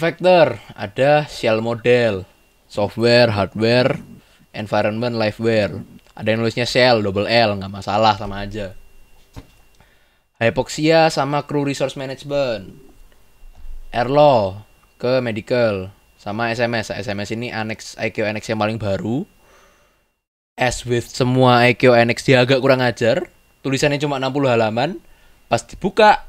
factor ada shell model, software, hardware, environment, liveware. Ada yang nulisnya shell double L nggak masalah sama aja. Hypoxia sama crew resource management. Erlo ke medical sama SMS. SMS ini annex IQ Annex yang paling baru. As with semua IQ Annex dia agak kurang ajar. Tulisannya cuma 60 halaman. Pas dibuka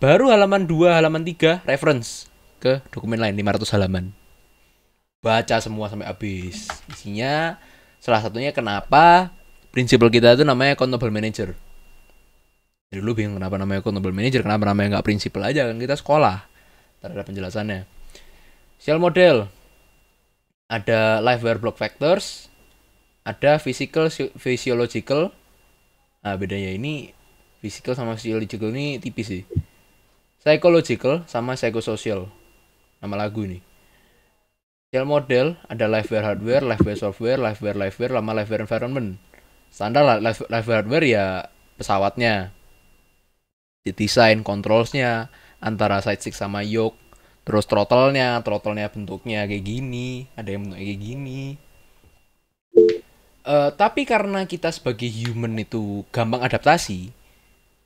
baru halaman 2, halaman 3 reference ke dokumen lain 500 halaman. Baca semua sampai habis. Isinya salah satunya kenapa prinsipal kita itu namanya accountable manager. Jadi lu bingung kenapa namanya accountable manager, kenapa namanya nggak prinsipal aja kan kita sekolah. Terhadap penjelasannya. Shell model ada wear block factors, ada physical physiological. Nah, bedanya ini physical sama physiological ini tipis sih. Psychological sama psychosocial nama lagu nih Shell model ada liveware hardware, liveware software, liveware liveware, lama liveware environment. Standar lah liveware hardware ya pesawatnya, desain controlsnya antara stick sama yoke, terus throttle-nya, throttle-nya bentuknya kayak gini, ada yang bentuknya kayak gini. Uh, tapi karena kita sebagai human itu gampang adaptasi,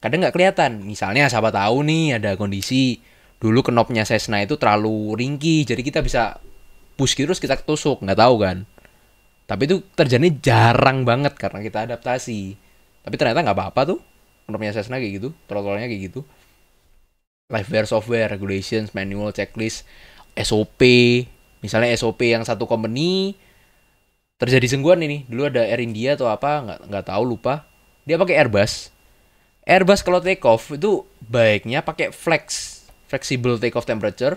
kadang nggak kelihatan. Misalnya siapa tahu nih ada kondisi dulu kenopnya Cessna itu terlalu ringkih jadi kita bisa push gitu terus kita ketusuk nggak tahu kan tapi itu terjadi jarang banget karena kita adaptasi tapi ternyata nggak apa-apa tuh kenopnya Cessna kayak gitu trotolnya kayak gitu live software regulations manual checklist SOP misalnya SOP yang satu company terjadi sengguan ini dulu ada Air India atau apa nggak nggak tahu lupa dia pakai Airbus Airbus kalau take off itu baiknya pakai flex flexible take off temperature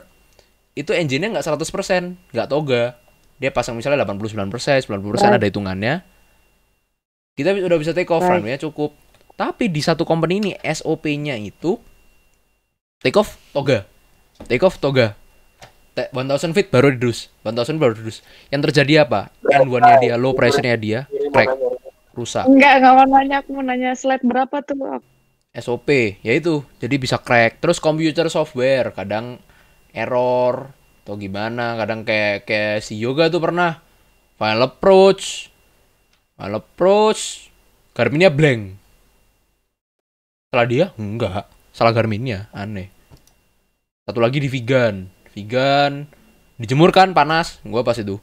itu engine-nya nggak 100%, nggak toga. Dia pasang misalnya 89%, 90% right. ada hitungannya. Kita udah bisa take off, right. ya cukup. Tapi di satu company ini SOP-nya itu take off toga. Take off toga. 1000 feet baru dus 1000 baru dus Yang terjadi apa? N1-nya dia, low pressure-nya dia, crack, rusak. Enggak, enggak mau nanya, aku mau nanya slide berapa tuh? SOP yaitu jadi bisa crack terus komputer software kadang error atau gimana kadang kayak kayak si yoga tuh pernah file approach file approach Garminnya blank salah dia enggak salah Garminnya aneh satu lagi di vegan vegan dijemurkan panas gua pas itu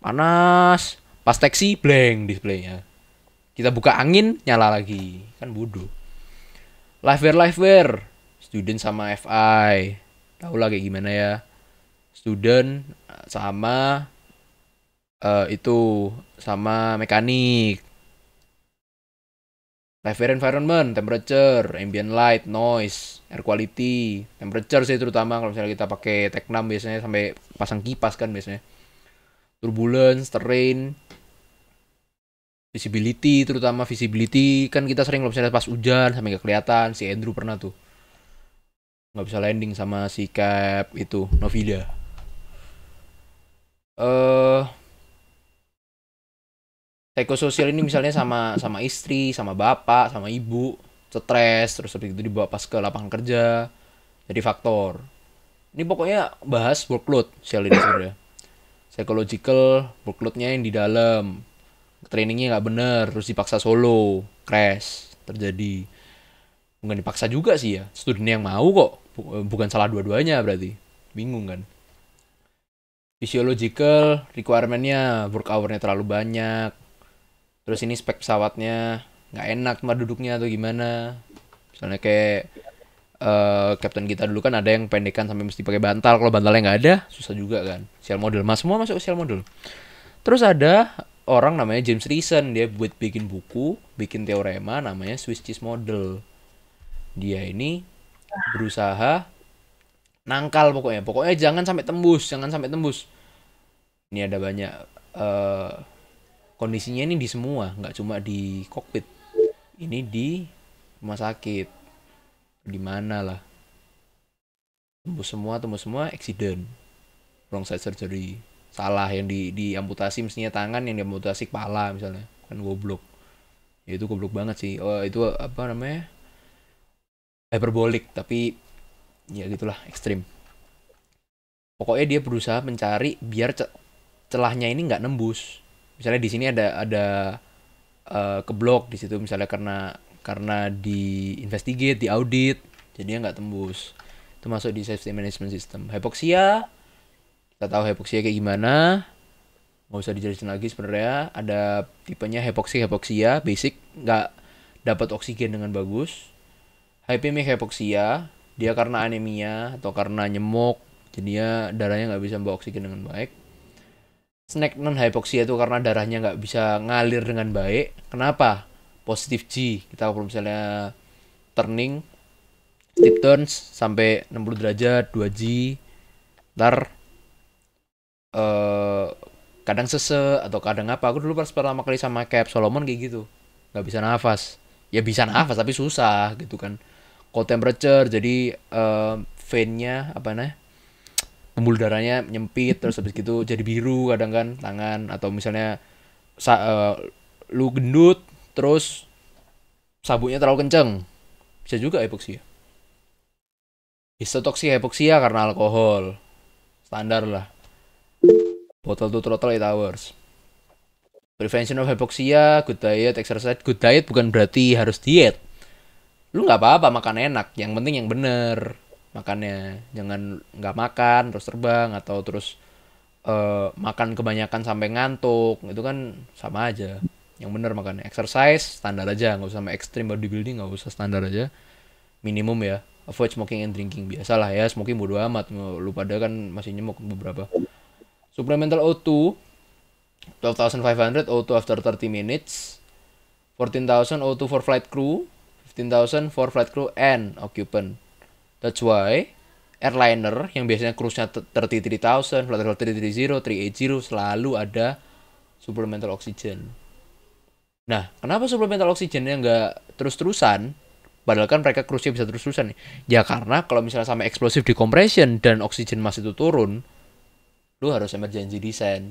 panas pas teksi blank displaynya kita buka angin nyala lagi kan bodoh Live wear, live wear, student sama FI tahu lah kayak gimana ya student sama uh, itu sama mekanik wear environment, temperature, ambient light, noise, air quality, temperature sih terutama kalau misalnya kita pakai teknam biasanya sampai pasang kipas kan biasanya. Turbulence, terrain, visibility terutama visibility kan kita sering bisa lihat pas hujan sampai nggak kelihatan si Andrew pernah tuh nggak bisa landing sama si Cap itu Novida eh uh, sosial ini misalnya sama sama istri sama bapak sama ibu stres terus seperti itu dibawa pas ke lapangan kerja jadi faktor ini pokoknya bahas workload sosial ini sebenarnya psychological workloadnya yang di dalam trainingnya nggak bener terus dipaksa solo crash terjadi nggak dipaksa juga sih ya student yang mau kok eh, bukan salah dua-duanya berarti bingung kan physiological requirementnya work hournya terlalu banyak terus ini spek pesawatnya nggak enak tempat duduknya atau gimana misalnya kayak uh, eh, kapten kita dulu kan ada yang pendekan sampai mesti pakai bantal kalau bantalnya nggak ada susah juga kan sial model mas semua masuk sial model terus ada orang namanya James Reason dia buat bikin buku bikin teorema namanya Swiss cheese model dia ini berusaha nangkal pokoknya pokoknya jangan sampai tembus jangan sampai tembus ini ada banyak uh, kondisinya ini di semua nggak cuma di kokpit ini di rumah sakit di mana lah tembus semua tembus semua accident wrong side surgery salah yang di di amputasi mestinya tangan yang di amputasi kepala misalnya kan goblok ya, itu goblok banget sih oh, itu apa namanya hyperbolik tapi ya gitulah ekstrim pokoknya dia berusaha mencari biar celahnya ini nggak nembus misalnya di sini ada ada uh, keblok di situ misalnya karena karena di investigate di audit jadi nggak tembus itu masuk di safety management system hypoxia kita tahu hipoksia kayak gimana nggak usah dijelasin lagi sebenarnya ada tipenya hipoksia-hipoksia basic nggak dapat oksigen dengan bagus hypemic hipoksia dia karena anemia atau karena nyemok jadinya darahnya nggak bisa membawa oksigen dengan baik snack non hypoxia itu karena darahnya nggak bisa ngalir dengan baik. Kenapa? Positif G. Kita kalau misalnya turning, steep turns sampai 60 derajat, 2G, ntar uh, kadang sese atau kadang apa aku dulu pas pertama kali sama cap Solomon kayak gitu nggak bisa nafas ya bisa nafas tapi susah gitu kan cold temperature jadi uh, veinnya apa nih pembuluh darahnya nyempit terus habis gitu jadi biru kadang kan tangan atau misalnya sa uh, lu gendut terus sabuknya terlalu kenceng bisa juga hipoksia histotoksi hipoksia karena alkohol standar lah Bottle to throttle 8 ya, hours. Prevention of hypoxia, good diet, exercise. Good diet bukan berarti harus diet. Lu nggak apa-apa makan enak, yang penting yang bener makannya. Jangan nggak makan terus terbang atau terus uh, makan kebanyakan sampai ngantuk. Itu kan sama aja. Yang bener makannya. Exercise standar aja, nggak usah sama extreme bodybuilding, nggak usah standar aja. Minimum ya, avoid smoking and drinking biasalah ya smoking bodo amat lu pada kan masih nyemok beberapa Supplemental O2 12,500 O2 after 30 minutes 14,000 O2 for flight crew 15,000 for flight crew and occupant That's why airliner yang biasanya cruise-nya 33,000, flight level 330, 380 selalu ada supplemental oxygen. Nah, kenapa supplemental oxygennya nggak terus-terusan? Padahal kan mereka cruise-nya bisa terus-terusan nih. Ya karena kalau misalnya sampai eksplosif decompression dan oksigen masih itu turun, lu harus emergency desain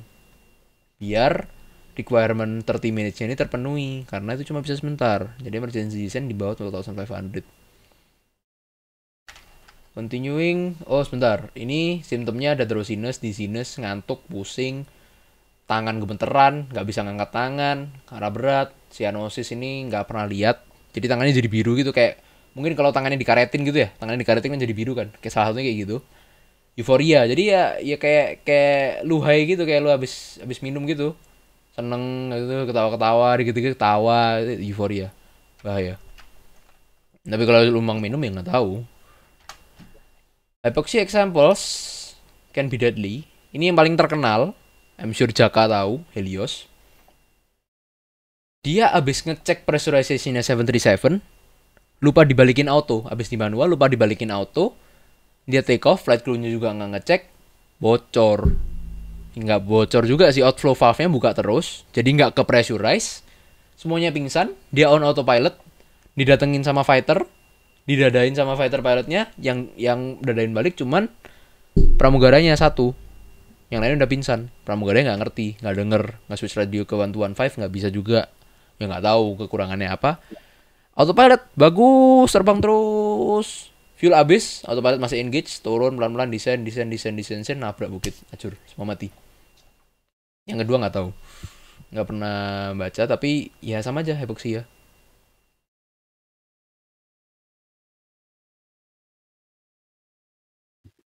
biar requirement 30 minutes ini terpenuhi karena itu cuma bisa sebentar jadi emergency design di bawah 2500 continuing oh sebentar ini simptomnya ada drowsiness dizziness ngantuk pusing tangan gemeteran nggak bisa ngangkat tangan karena berat cyanosis ini nggak pernah lihat jadi tangannya jadi biru gitu kayak mungkin kalau tangannya dikaretin gitu ya tangannya dikaretin kan jadi biru kan kayak salah satunya kayak gitu euforia jadi ya ya kayak kayak luhai gitu kayak lu habis habis minum gitu seneng gitu ketawa-ketawa dikit-dikit ketawa euforia bahaya tapi kalau lu mang minum ya nggak tahu epoxy examples can be deadly ini yang paling terkenal I'm sure Jaka tahu Helios dia abis ngecek pressurizationnya 737 lupa dibalikin auto abis di manual lupa dibalikin auto dia take off flight crew-nya juga nggak ngecek bocor nggak bocor juga sih outflow valve-nya buka terus jadi nggak ke pressurize semuanya pingsan dia on autopilot didatengin sama fighter didadain sama fighter pilotnya yang yang dadain balik cuman pramugaranya satu yang lain udah pingsan pramugaranya nggak ngerti nggak denger nggak switch radio ke one five nggak bisa juga ya nggak tahu kekurangannya apa autopilot bagus terbang terus Fuel habis, autopilot masih engage, turun pelan-pelan desain, desain, desain, desain, desain, nabrak bukit, hancur semua mati. Yang kedua nggak tahu, nggak pernah baca, tapi ya sama aja hypoxia.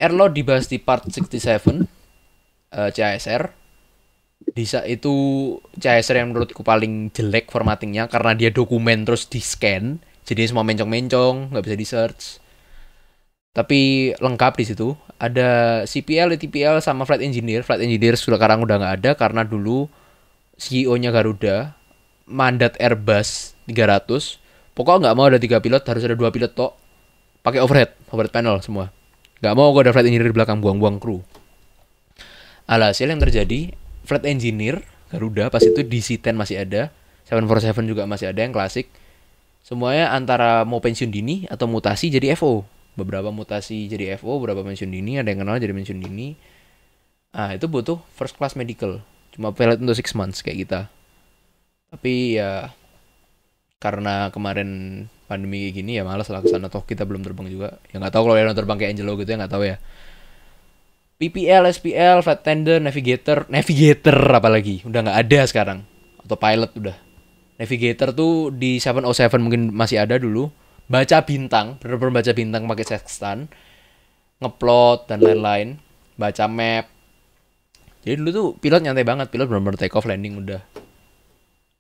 Erlo dibahas di part 67 uh, CSR. Disa itu CSR yang menurutku paling jelek formattingnya karena dia dokumen terus di scan, jadi semua mencong-mencong, nggak bisa di search tapi lengkap di situ ada CPL, TPL sama flight engineer. Flight engineer sekarang udah nggak ada karena dulu CEO-nya Garuda mandat Airbus 300. Pokoknya nggak mau ada tiga pilot, harus ada dua pilot tok. Pakai overhead, overhead panel semua. Nggak mau gue ada flight engineer di belakang buang-buang kru. Alhasil yang terjadi, flight engineer Garuda pas itu di DC-10 masih ada, 747 juga masih ada yang klasik. Semuanya antara mau pensiun dini atau mutasi jadi FO beberapa mutasi jadi FO, beberapa mention dini, ada yang kenal jadi mention dini. Ah, itu butuh first class medical. Cuma pilot untuk 6 months kayak kita. Gitu. Tapi ya karena kemarin pandemi gini ya malas lah kesana toh kita belum terbang juga. Ya nggak tahu kalau yang terbang kayak Angelo gitu ya nggak tahu ya. PPL, SPL, flight tender, navigator, navigator apalagi udah nggak ada sekarang. Atau pilot udah. Navigator tuh di 707 mungkin masih ada dulu, baca bintang, benar-benar baca bintang pakai sextant, ngeplot dan lain-lain, baca map. Jadi dulu tuh pilot nyantai banget, pilot benar-benar take off landing udah.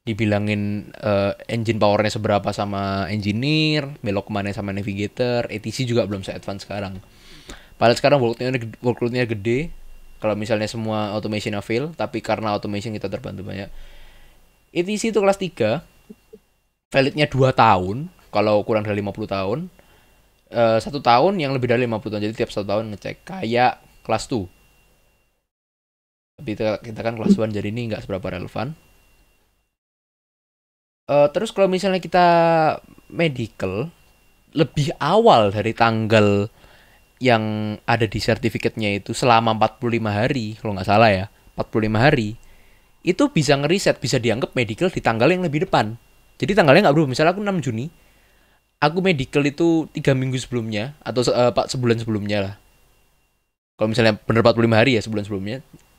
Dibilangin uh, engine powernya seberapa sama engineer, belok kemana sama navigator, ATC juga belum se advance sekarang. Padahal sekarang workloadnya workloadnya gede. Kalau misalnya semua automation fail, tapi karena automation kita terbantu banyak. ATC itu kelas 3, validnya 2 tahun, kalau kurang dari 50 tahun uh, tahun yang lebih dari 50 tahun jadi tiap satu tahun ngecek kayak kelas 2 tapi kita, kita kan kelas 1 jadi ini nggak seberapa relevan uh, terus kalau misalnya kita medical lebih awal dari tanggal yang ada di sertifikatnya itu selama 45 hari kalau nggak salah ya 45 hari itu bisa ngeriset bisa dianggap medical di tanggal yang lebih depan jadi tanggalnya nggak berubah misalnya aku 6 Juni aku medical itu tiga minggu sebelumnya atau uh, pak sebulan sebelumnya lah kalau misalnya bener 45 hari ya sebulan sebelumnya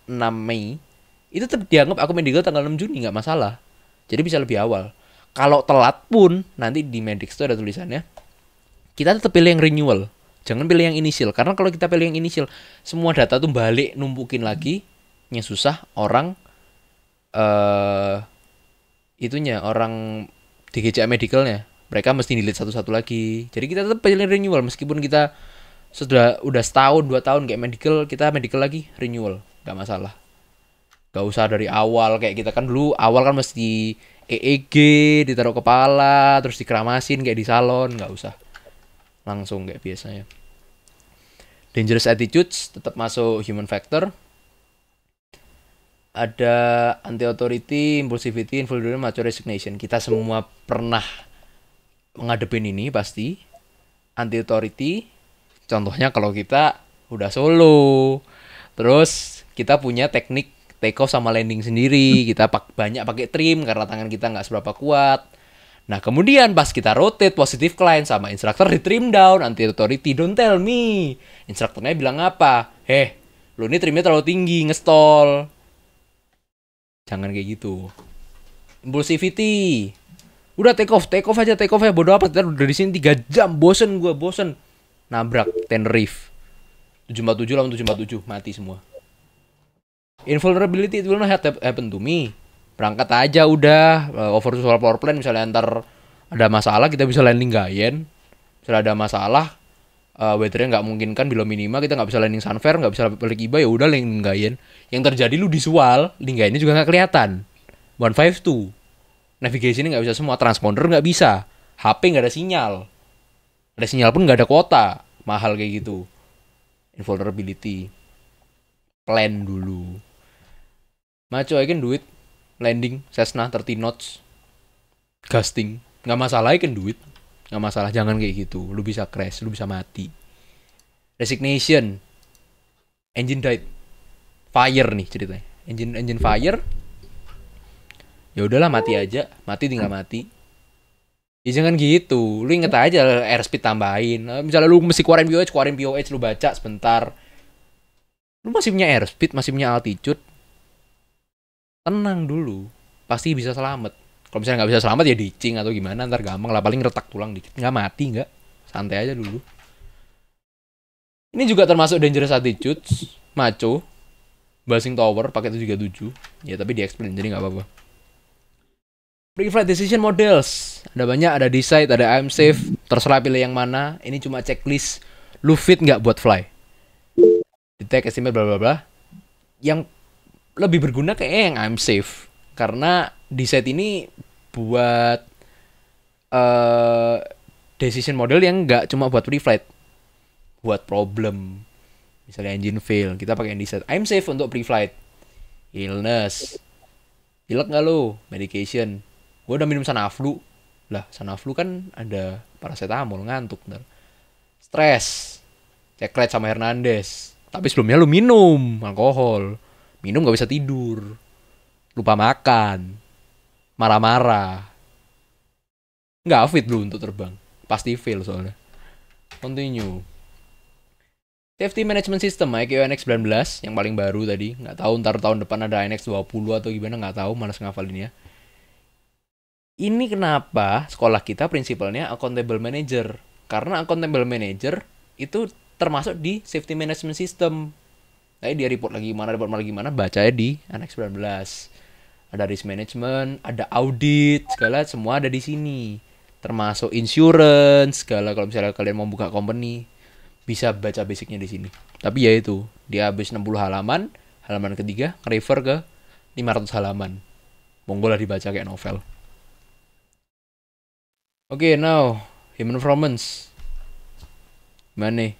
6 Mei itu tetap dianggap aku medical tanggal 6 Juni nggak masalah jadi bisa lebih awal kalau telat pun nanti di medik itu ada tulisannya kita tetap pilih yang renewal jangan pilih yang initial karena kalau kita pilih yang initial semua data tuh balik numpukin lagi yang susah orang eh uh, itunya orang DGCA medicalnya mereka mesti delete satu-satu lagi jadi kita tetap pilih renewal meskipun kita sudah udah setahun dua tahun kayak medical kita medical lagi renewal nggak masalah nggak usah dari awal kayak kita kan dulu awal kan mesti EEG ditaruh kepala terus dikeramasin kayak di salon nggak usah langsung kayak biasanya dangerous attitudes tetap masuk human factor ada anti authority impulsivity involuntary mature resignation kita semua pernah menghadepin ini pasti anti authority contohnya kalau kita udah solo terus kita punya teknik take off sama landing sendiri kita pak banyak pakai trim karena tangan kita nggak seberapa kuat Nah, kemudian pas kita rotate positif client sama instructor di trim down, anti authority, don't tell me. Instrukturnya bilang apa? Heh, lu ini trimnya terlalu tinggi, ngestol. Jangan kayak gitu. Impulsivity udah take off take off aja take off ya bodo apa ntar udah di sini tiga jam bosen gue bosen nabrak ten Tenerife 747 lawan 747 mati semua invulnerability itu loh have happen to me berangkat aja udah eh, over to solar power plan misalnya ntar ada masalah kita bisa landing Gayen misalnya ada masalah uh, weathernya nggak mungkin kan bila minima kita nggak bisa landing Sunfair nggak bisa balik Iba ya udah landing Gayen yang terjadi lu disual landing Gayennya juga nggak kelihatan one five two navigasi ini nggak bisa semua transponder nggak bisa HP nggak ada sinyal ada sinyal pun nggak ada kuota mahal kayak gitu invulnerability plan dulu maco kan duit landing Cessna 30 knots casting nggak masalah kan duit nggak masalah jangan kayak gitu lu bisa crash lu bisa mati resignation engine died fire nih ceritanya engine engine fire ya udahlah mati aja mati tinggal mati ya jangan gitu lu inget aja airspeed tambahin eh, misalnya lu mesti keluarin POH keluarin POH lu baca sebentar lu masih punya airspeed masih punya altitude tenang dulu pasti bisa selamat kalau misalnya nggak bisa selamat ya dicing atau gimana ntar gampang lah paling retak tulang dikit nggak mati nggak santai aja dulu ini juga termasuk dangerous attitude maco basing tower pakai 737 ya tapi di explain jadi nggak apa-apa Pre-flight decision models. Ada banyak, ada decide, ada I'm safe. Terserah pilih yang mana. Ini cuma checklist. Lu fit nggak buat fly? Detect, estimate, bla bla bla. Yang lebih berguna kayaknya yang I'm safe. Karena decide ini buat uh, decision model yang nggak cuma buat pre-flight. Buat problem. Misalnya engine fail, kita pakai yang decide. I'm safe untuk pre-flight. Illness. Pilek nggak lo? Medication gue udah minum sanaflu lah sanaflu kan ada paracetamol ngantuk ntar stres ceklet sama Hernandez tapi sebelumnya lu minum alkohol minum gak bisa tidur lupa makan marah-marah nggak fit lu untuk terbang pasti fail soalnya continue Safety Management System IQ NX 19 yang paling baru tadi nggak tahu ntar tahun depan ada NX 20 atau gimana nggak tahu malas ya. Ini kenapa sekolah kita prinsipalnya accountable manager. Karena accountable manager itu termasuk di safety management system. Nah, dia report lagi mana report lagi gimana, bacanya di anak 19. Ada risk management, ada audit, segala semua ada di sini. Termasuk insurance, segala kalau misalnya kalian mau buka company bisa baca basicnya di sini. Tapi ya itu, dia habis 60 halaman, halaman ketiga refer ke 500 halaman. Monggo lah dibaca kayak novel. Okay, now human performance. Mana?